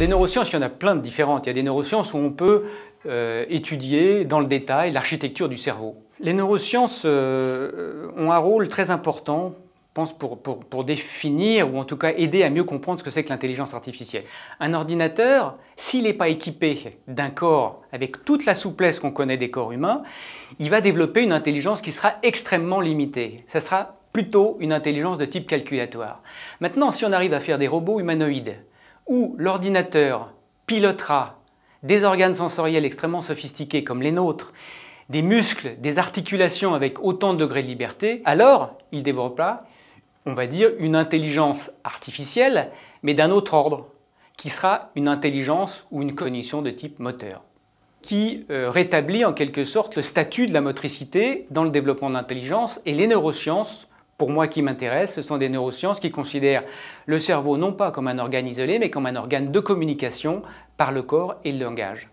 Les neurosciences, il y en a plein de différentes. Il y a des neurosciences où on peut euh, étudier dans le détail l'architecture du cerveau. Les neurosciences euh, ont un rôle très important, je pense, pour, pour, définir ou en tout cas aider à mieux comprendre ce que c'est que l'intelligence artificielle. Un ordinateur, s'il n'est pas équipé d'un corps avec toute la souplesse qu'on connaît des corps humains, il va développer une intelligence qui sera extrêmement limitée. Ce sera plutôt une intelligence de type calculatoire. Maintenant, si on arrive à faire des robots humanoïdes, où l'ordinateur pilotera des organes sensoriels extrêmement sophistiqués comme les nôtres, des muscles, des articulations avec autant de degrés de liberté, alors il développera, on va dire, une intelligence artificielle, mais d'un autre ordre, qui sera une intelligence ou une cognition de type moteur, qui euh, rétablit en quelque sorte le statut de la motricité dans le développement d'intelligence et les neurosciences pour moi qui m'intéresse, ce sont des neurosciences qui considèrent le cerveau non pas comme un organe isolé, mais comme un organe de communication par le corps et le langage.